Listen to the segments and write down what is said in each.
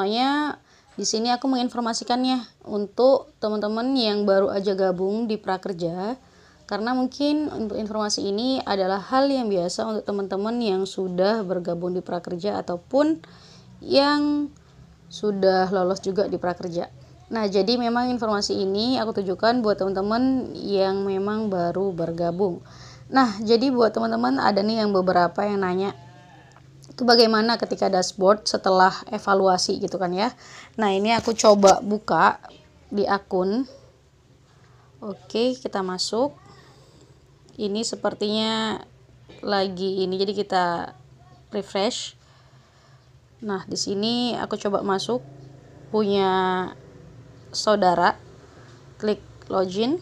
semuanya di sini aku menginformasikannya untuk teman-teman yang baru aja gabung di prakerja karena mungkin untuk informasi ini adalah hal yang biasa untuk teman-teman yang sudah bergabung di prakerja ataupun yang sudah lolos juga di prakerja. Nah, jadi memang informasi ini aku tujukan buat teman-teman yang memang baru bergabung. Nah, jadi buat teman-teman ada nih yang beberapa yang nanya, itu bagaimana ketika dashboard setelah evaluasi gitu kan ya nah ini aku coba buka di akun oke kita masuk ini sepertinya lagi ini jadi kita refresh nah di sini aku coba masuk punya saudara klik login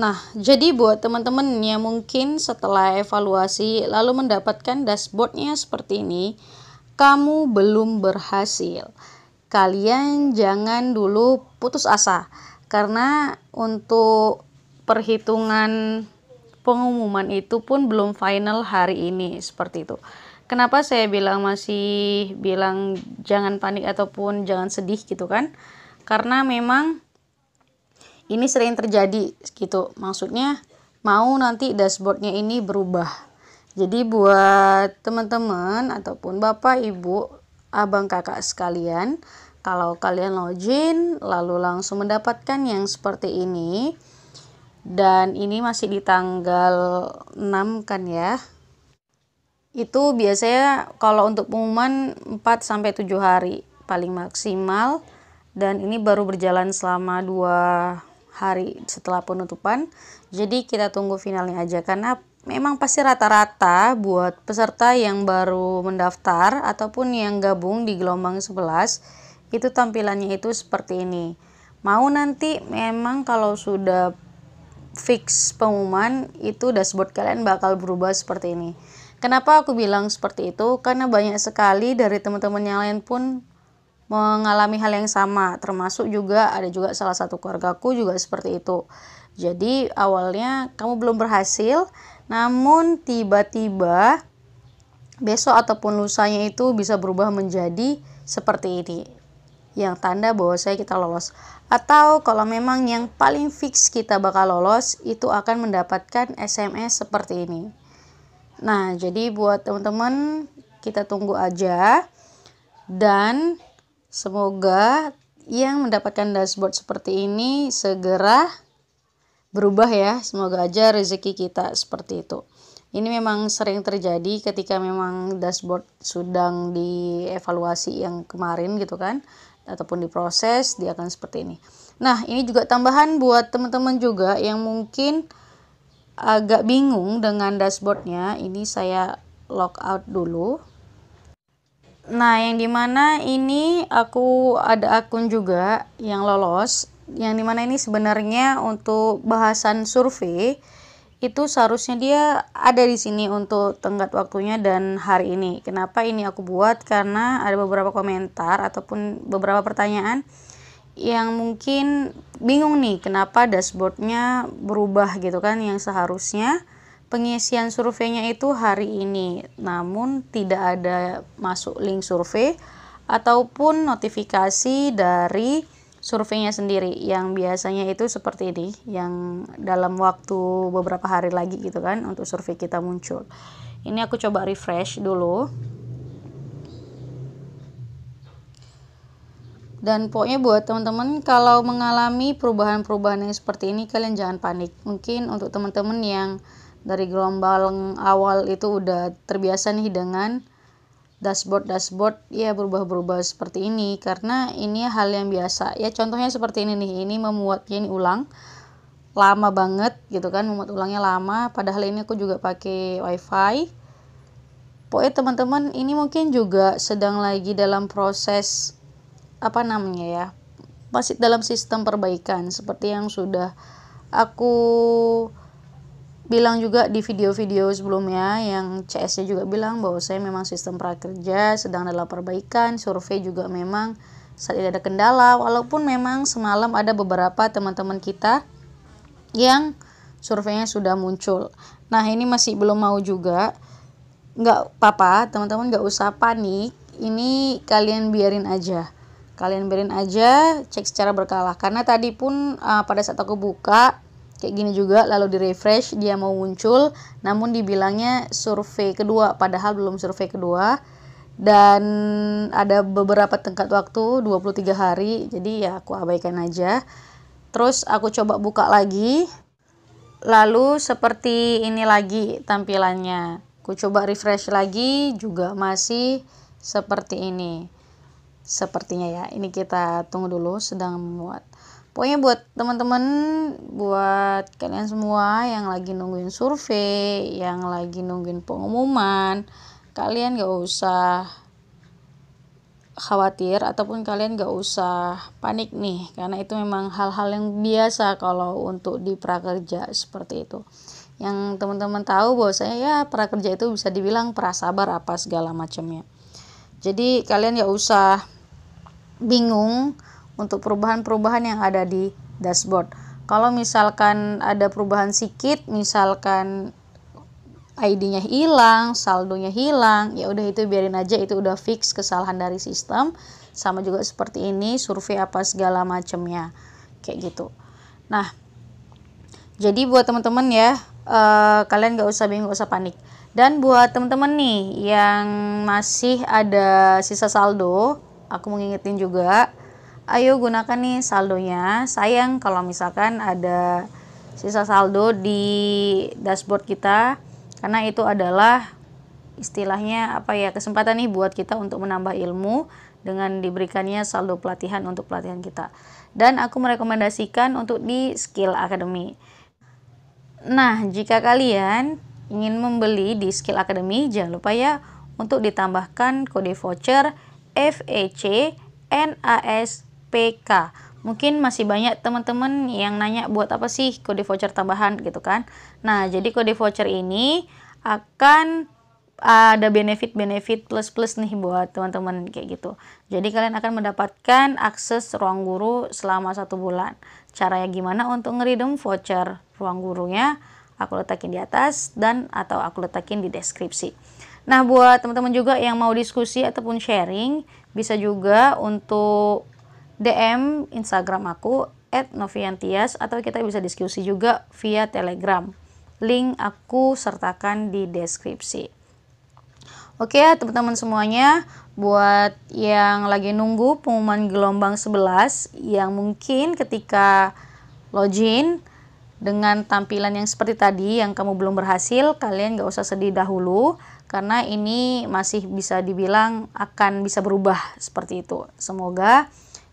Nah, jadi buat teman-teman yang mungkin setelah evaluasi lalu mendapatkan dashboardnya seperti ini, kamu belum berhasil. Kalian jangan dulu putus asa, karena untuk perhitungan pengumuman itu pun belum final hari ini seperti itu. Kenapa saya bilang masih bilang jangan panik ataupun jangan sedih gitu kan? Karena memang ini sering terjadi gitu maksudnya mau nanti dashboardnya ini berubah jadi buat teman-teman ataupun bapak ibu abang kakak sekalian kalau kalian login lalu langsung mendapatkan yang seperti ini dan ini masih di tanggal 6 kan ya itu biasanya kalau untuk pengumuman 4 sampai 7 hari paling maksimal dan ini baru berjalan selama 2 hari setelah penutupan. Jadi kita tunggu finalnya aja karena memang pasti rata-rata buat peserta yang baru mendaftar ataupun yang gabung di gelombang 11 itu tampilannya itu seperti ini. Mau nanti memang kalau sudah fix pengumuman itu dashboard kalian bakal berubah seperti ini. Kenapa aku bilang seperti itu? Karena banyak sekali dari teman-teman yang lain pun mengalami hal yang sama termasuk juga ada juga salah satu keluargaku juga seperti itu jadi awalnya kamu belum berhasil namun tiba-tiba besok ataupun lusanya itu bisa berubah menjadi seperti ini yang tanda bahwa saya kita lolos atau kalau memang yang paling fix kita bakal lolos itu akan mendapatkan SMS seperti ini nah jadi buat teman-teman kita tunggu aja dan Semoga yang mendapatkan dashboard seperti ini segera berubah ya. Semoga aja rezeki kita seperti itu. Ini memang sering terjadi ketika memang dashboard sudah dievaluasi yang kemarin gitu kan ataupun diproses dia akan seperti ini. Nah, ini juga tambahan buat teman-teman juga yang mungkin agak bingung dengan dashboardnya. Ini saya log out dulu. Nah, yang dimana ini aku ada akun juga yang lolos, yang dimana ini sebenarnya untuk bahasan survei itu seharusnya dia ada di sini untuk tenggat waktunya dan hari ini. Kenapa ini aku buat? Karena ada beberapa komentar ataupun beberapa pertanyaan yang mungkin bingung nih kenapa dashboardnya berubah gitu kan yang seharusnya Pengisian surveinya itu hari ini, namun tidak ada masuk link survei ataupun notifikasi dari surveinya sendiri yang biasanya itu seperti ini yang dalam waktu beberapa hari lagi gitu kan untuk survei kita muncul. Ini aku coba refresh dulu. Dan pokoknya buat teman-teman kalau mengalami perubahan-perubahan yang seperti ini kalian jangan panik. Mungkin untuk teman-teman yang dari gelombang awal itu udah terbiasa nih dengan dashboard-dashboard ya berubah-berubah seperti ini karena ini hal yang biasa ya contohnya seperti ini nih ini memuatnya ini ulang lama banget gitu kan memuat ulangnya lama padahal ini aku juga pakai wifi pokoknya teman-teman ini mungkin juga sedang lagi dalam proses apa namanya ya masih dalam sistem perbaikan seperti yang sudah aku bilang juga di video-video sebelumnya yang CS-nya juga bilang bahwa saya memang sistem prakerja sedang dalam perbaikan, survei juga memang saat ini ada kendala walaupun memang semalam ada beberapa teman-teman kita yang surveinya sudah muncul. Nah, ini masih belum mau juga. Nggak apa-apa, teman-teman nggak usah panik. Ini kalian biarin aja kalian biarin aja cek secara berkala karena tadi pun uh, pada saat aku buka Kayak gini juga, lalu di refresh, dia mau muncul, namun dibilangnya survei kedua, padahal belum survei kedua. Dan ada beberapa tengkat waktu, 23 hari, jadi ya aku abaikan aja. Terus aku coba buka lagi, lalu seperti ini lagi tampilannya. Aku coba refresh lagi, juga masih seperti ini. Sepertinya ya, ini kita tunggu dulu, sedang memuat pokoknya buat teman-teman buat kalian semua yang lagi nungguin survei yang lagi nungguin pengumuman kalian gak usah khawatir ataupun kalian gak usah panik nih karena itu memang hal-hal yang biasa kalau untuk di prakerja seperti itu yang teman-teman tahu bahwa saya ya prakerja itu bisa dibilang prasabar apa segala macamnya jadi kalian gak usah bingung untuk perubahan-perubahan yang ada di dashboard. Kalau misalkan ada perubahan sedikit, misalkan ID-nya hilang, saldonya hilang, ya udah itu biarin aja itu udah fix kesalahan dari sistem. Sama juga seperti ini, survei apa segala macamnya. Kayak gitu. Nah, jadi buat teman-teman ya, uh, kalian gak usah bingung, gak usah panik. Dan buat teman-teman nih yang masih ada sisa saldo, aku mengingetin juga ayo gunakan nih saldonya sayang kalau misalkan ada sisa saldo di dashboard kita karena itu adalah istilahnya apa ya kesempatan nih buat kita untuk menambah ilmu dengan diberikannya saldo pelatihan untuk pelatihan kita dan aku merekomendasikan untuk di Skill Academy. Nah, jika kalian ingin membeli di Skill Academy, jangan lupa ya untuk ditambahkan kode voucher FEC NAS PK. Mungkin masih banyak teman-teman yang nanya buat apa sih kode voucher tambahan gitu kan. Nah, jadi kode voucher ini akan ada benefit-benefit plus-plus nih buat teman-teman kayak gitu. Jadi kalian akan mendapatkan akses ruang guru selama satu bulan. Caranya gimana untuk ngeridem voucher ruang gurunya? Aku letakin di atas dan atau aku letakin di deskripsi. Nah buat teman-teman juga yang mau diskusi ataupun sharing bisa juga untuk DM Instagram aku at @noviantias atau kita bisa diskusi juga via Telegram. Link aku sertakan di deskripsi. Oke ya teman-teman semuanya, buat yang lagi nunggu pengumuman gelombang 11 yang mungkin ketika login dengan tampilan yang seperti tadi yang kamu belum berhasil, kalian gak usah sedih dahulu karena ini masih bisa dibilang akan bisa berubah seperti itu. Semoga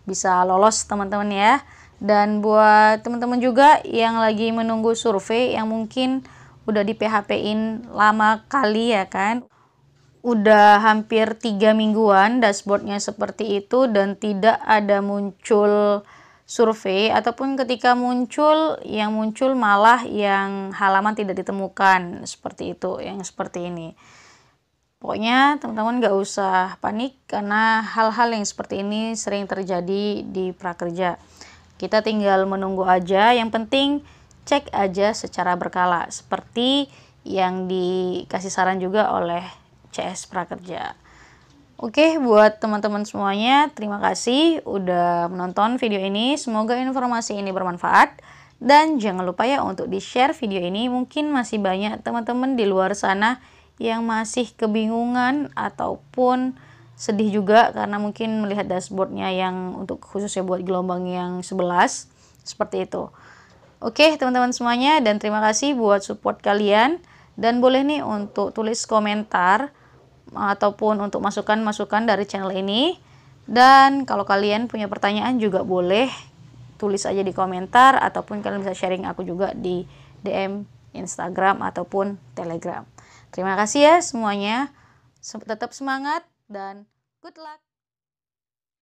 bisa lolos teman-teman ya. Dan buat teman-teman juga yang lagi menunggu survei yang mungkin udah di PHP-in lama kali ya kan. Udah hampir tiga mingguan dashboardnya seperti itu dan tidak ada muncul survei ataupun ketika muncul yang muncul malah yang halaman tidak ditemukan seperti itu yang seperti ini. Pokoknya teman-teman gak usah panik karena hal-hal yang seperti ini sering terjadi di prakerja. Kita tinggal menunggu aja, yang penting cek aja secara berkala seperti yang dikasih saran juga oleh CS Prakerja. Oke, buat teman-teman semuanya, terima kasih udah menonton video ini. Semoga informasi ini bermanfaat. Dan jangan lupa ya untuk di-share video ini. Mungkin masih banyak teman-teman di luar sana yang masih kebingungan ataupun sedih juga karena mungkin melihat dashboardnya yang untuk khususnya buat gelombang yang 11 seperti itu oke teman-teman semuanya dan terima kasih buat support kalian dan boleh nih untuk tulis komentar ataupun untuk masukan-masukan dari channel ini dan kalau kalian punya pertanyaan juga boleh tulis aja di komentar ataupun kalian bisa sharing aku juga di DM Instagram ataupun Telegram Terima kasih ya semuanya. Tetap semangat dan good luck.